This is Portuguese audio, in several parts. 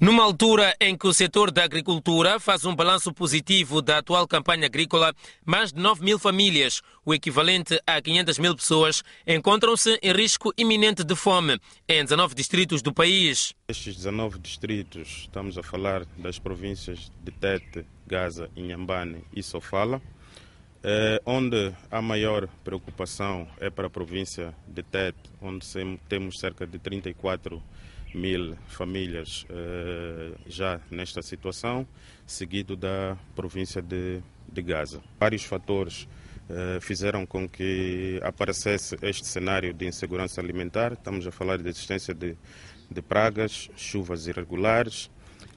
Numa altura em que o setor da agricultura faz um balanço positivo da atual campanha agrícola, mais de 9 mil famílias, o equivalente a 500 mil pessoas, encontram-se em risco iminente de fome em 19 distritos do país. Estes 19 distritos, estamos a falar das províncias de Tete, Gaza, Inhambane e Sofala, eh, onde a maior preocupação é para a província de Tete, onde temos cerca de 34 mil mil famílias eh, já nesta situação, seguido da província de, de Gaza. Vários fatores eh, fizeram com que aparecesse este cenário de insegurança alimentar. Estamos a falar da existência de, de pragas, chuvas irregulares,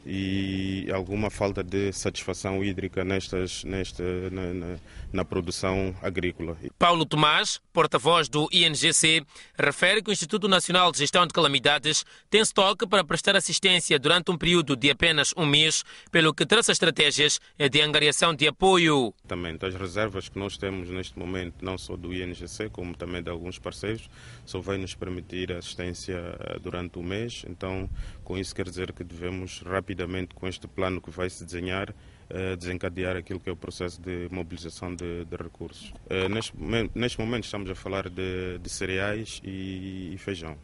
e alguma falta de satisfação hídrica nestas, nesta, na, na, na produção agrícola. Paulo Tomás, porta-voz do INGC, refere que o Instituto Nacional de Gestão de Calamidades tem estoque para prestar assistência durante um período de apenas um mês, pelo que traça estratégias de angariação de apoio. Também as reservas que nós temos neste momento, não só do INGC, como também de alguns parceiros, só vêm nos permitir assistência eh, durante o mês. Então, com isso quer dizer que devemos rapidamente rapidamente com este plano que vai se desenhar eh, desencadear aquilo que é o processo de mobilização de, de recursos. Eh, neste, neste, momento estamos a falar de, de cereais e, e feijão.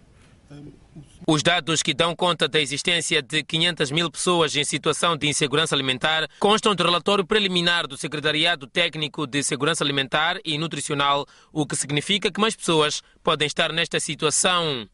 Os dados que dão conta da existência de 500 mil pessoas em situação de insegurança alimentar constam do relatório preliminar do Secretariado Técnico de Segurança Alimentar e Nutricional, o que significa que mais pessoas podem estar nesta situação.